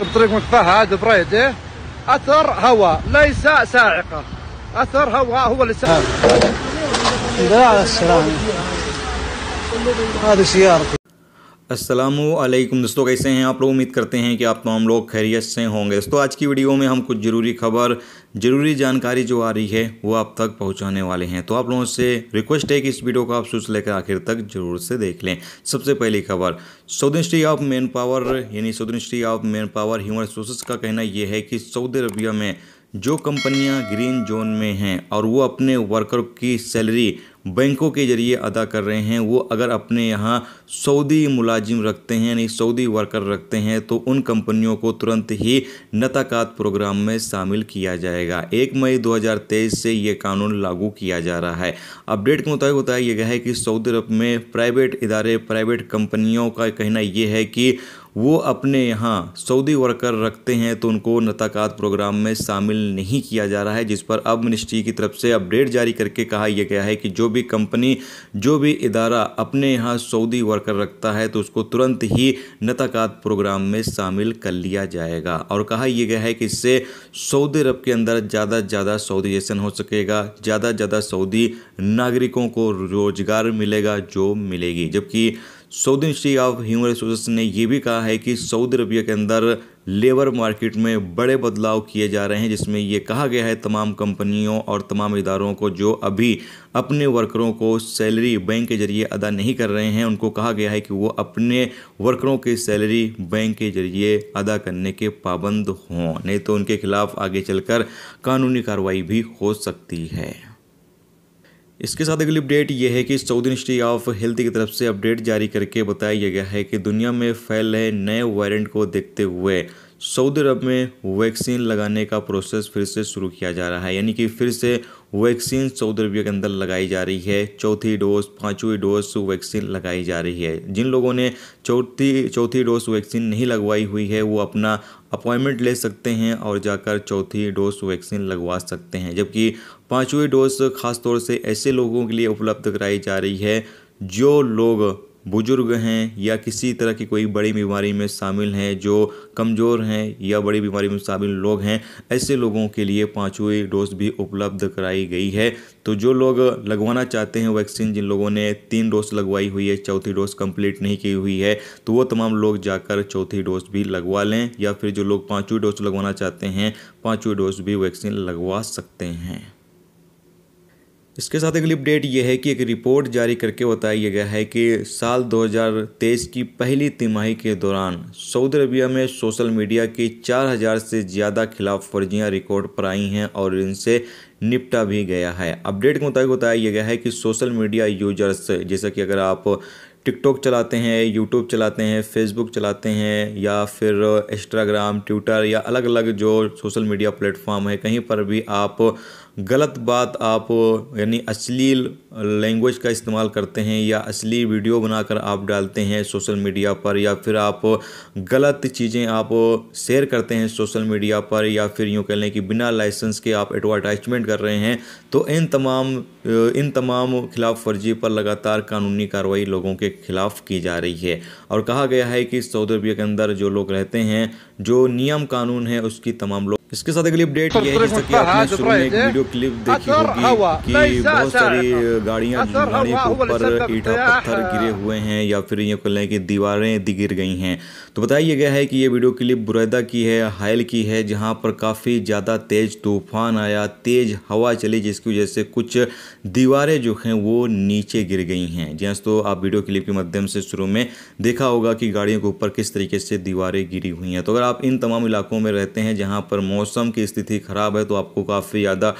بطريق مفهد بريده اثر هواء ليس ساعقه اثر هواء هو اللي ساعقه لا السلام هذه سيارتي असलम दोस्तों कैसे हैं आप लोग उम्मीद करते हैं कि आप तमाम लोग खैरियत से होंगे दोस्तों आज की वीडियो में हम कुछ ज़रूरी खबर ज़रूरी जानकारी जो आ रही है वो आप तक पहुंचाने वाले हैं तो आप लोगों से रिक्वेस्ट है कि इस वीडियो को आप सोच लेकर आखिर तक जरूर से देख लें सबसे पहली खबर Saudi ministry of manpower यानी Saudi ministry of manpower human resources का कहना यह है कि सऊदी अरबिया में जो कंपनियां ग्रीन जोन में हैं और वो अपने वर्कर की सैलरी बैंकों के जरिए अदा कर रहे हैं वो अगर अपने यहाँ सऊदी मुलाजिम रखते हैं यानी सऊदी वर्कर रखते हैं तो उन कंपनियों को तुरंत ही नताकात प्रोग्राम में शामिल किया जाएगा एक मई 2023 से ये कानून लागू किया जा रहा है अपडेट के मुताबिक बताया गया है कि सऊदी अरब में प्राइवेट इदारे प्राइवेट कंपनियों का कहना यह है कि वो अपने यहाँ सऊदी वर्कर रखते हैं तो उनको नताकात प्रोग्राम में शामिल नहीं किया जा रहा है जिस पर अब मिनिस्ट्री की तरफ से अपडेट जारी करके कहा यह गया है कि जो भी कंपनी जो भी इदारा अपने यहाँ सऊदी वर्कर रखता है तो उसको तुरंत ही नताकात प्रोग्राम में शामिल कर लिया जाएगा और कहा यह गया है कि इससे सऊदी अरब के अंदर ज़्यादा से ज़्यादा सऊदीजेशन हो सकेगा ज़्यादा से ज़्यादा सऊदी नागरिकों को रोज़गार मिलेगा जो मिलेगी जबकि Saudi institute of human resource ने यह भी कहा है कि सऊदी अरबिया के अंदर लेबर मार्केट में बड़े बदलाव किए जा रहे हैं जिसमें ये कहा गया है तमाम कंपनियों और तमाम इदारों को जो अभी अपने वर्करों को सैलरी बैंक के जरिए अदा नहीं कर रहे हैं उनको कहा गया है कि वो अपने वर्करों की सैलरी बैंक के जरिए अदा करने के पाबंद हों नहीं तो उनके खिलाफ आगे चलकर कानूनी कार्रवाई भी हो सकती है इसके साथ अगली अपडेट ये है कि सऊदी मिनिस्ट्री ऑफ हेल्थ की तरफ से अपडेट जारी करके बताया गया है कि दुनिया में फैल रहे नए वायरेंट को देखते हुए सऊदी अरब में वैक्सीन लगाने का प्रोसेस फिर से शुरू किया जा रहा है यानी कि फिर से वैक्सीन चौदह रुपये के अंदर लगाई जा रही है चौथी डोज पाँचवीं डोज वैक्सीन लगाई जा रही है जिन लोगों ने चौथी चौथी डोज वैक्सीन नहीं लगवाई हुई है वो अपना अपॉइंटमेंट ले सकते हैं और जाकर चौथी डोज वैक्सीन लगवा सकते हैं जबकि पाँचवीं डोज खासतौर से ऐसे लोगों के लिए उपलब्ध कराई जा रही है जो लोग बुज़ुर्ग हैं या किसी तरह की कोई बड़ी बीमारी में शामिल हैं जो कमज़ोर हैं या बड़ी बीमारी में शामिल लोग हैं ऐसे लोगों के लिए पाँचवीं डोज भी उपलब्ध कराई गई है तो जो लोग लगवाना चाहते हैं वैक्सीन जिन लोगों ने तीन डोज लगवाई हुई है चौथी डोज कंप्लीट नहीं की हुई है तो वो तमाम लोग जाकर चौथी डोज भी लगवा लें या फिर जो लोग पाँचवीं डोज लगवाना चाहते हैं पाँचवीं डोज भी वैक्सीन लगवा सकते हैं इसके साथ अगली अपडेट ये है कि एक रिपोर्ट जारी करके बताया गया है कि साल 2023 की पहली तिमाही के दौरान सऊदी अरबिया में सोशल मीडिया की 4000 से ज़्यादा खिलाफ वर्जियाँ रिकॉर्ड पर आई हैं और इनसे निपटा भी गया है अपडेट के मुताबिक बताया गया है कि सोशल मीडिया यूजर्स जैसा कि अगर आप टिकटॉक चलाते हैं यूट्यूब चलाते हैं फेसबुक चलाते हैं या फिर इंस्टाग्राम ट्विटर या अलग अलग जो सोशल मीडिया प्लेटफॉर्म है कहीं पर भी आप गलत बात आप यानी अश्लील लैंग्वेज का इस्तेमाल करते हैं या अश्लील वीडियो बनाकर आप डालते हैं सोशल मीडिया पर या फिर आप गलत चीज़ें आप शेयर करते हैं सोशल मीडिया पर या फिर यूँ कह लें कि बिना लाइसेंस के आप एडवर्टाइजमेंट कर रहे हैं तो इन तमाम इन तमाम खिलाफ वर्जी पर लगातार कानूनी कार्रवाई लोगों के खिलाफ की जा रही है और कहा गया है कि सऊदी अरबिया के अंदर जो लोग रहते हैं जो नियम कानून है उसकी तमाम लोग इसके साथ अगली अपडेट ये है जैसा कि आपने शुरू हाँ, में एक वीडियो क्लिप हाँ, देखी होगी हाँ, कि बहुत सारी गाड़ियां गाड़ियों के ऊपर ईटा पत्थर गिरे हुए हैं या फिर ये कहना कि दीवारें गिर गई हैं तो बताया गया है कि ये वीडियो क्लिप बुरैदा की है हायल की है जहाँ पर काफ़ी ज़्यादा तेज़ तूफान आया तेज़ हवा चली जिसकी वजह से कुछ दीवारें जो हैं वो नीचे गिर गई हैं जैस तो आप वीडियो क्लिप के माध्यम से शुरू में देखा होगा कि गाड़ियों के ऊपर किस तरीके से दीवारें गिरी हुई हैं तो अगर आप इन तमाम इलाकों में रहते हैं जहाँ पर मौत मौसम की स्थिति ख़राब है तो आपको काफ़ी ज़्यादा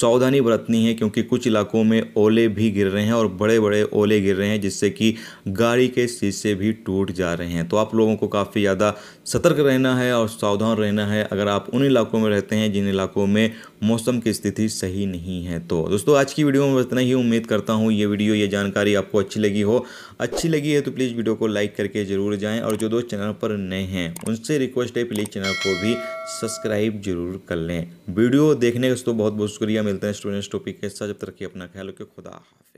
सावधानी बरतनी है क्योंकि कुछ इलाकों में ओले भी गिर रहे हैं और बड़े बड़े ओले गिर रहे हैं जिससे कि गाड़ी के शीशे भी टूट जा रहे हैं तो आप लोगों को काफ़ी ज़्यादा सतर्क रहना है और सावधान रहना है अगर आप उन इलाकों में रहते हैं जिन इलाकों में मौसम की स्थिति सही नहीं है तो दोस्तों आज की वीडियो में बस इतना ही उम्मीद करता हूँ ये वीडियो ये जानकारी आपको अच्छी लगी हो अच्छी लगी है तो प्लीज़ वीडियो को लाइक करके ज़रूर जाएँ और जो दोस्त चैनल पर नए हैं उनसे रिक्वेस्ट है प्लीज़ चैनल को भी सब्सक्राइब जरूर कर लें वीडियो देखने का दोस्तों बहुत बहुत शुक्रिया मिलते हैं स्टूडेंट्स टॉपिक के साथ जब तक कि अपना ख्याल रखिए खुदा हाफ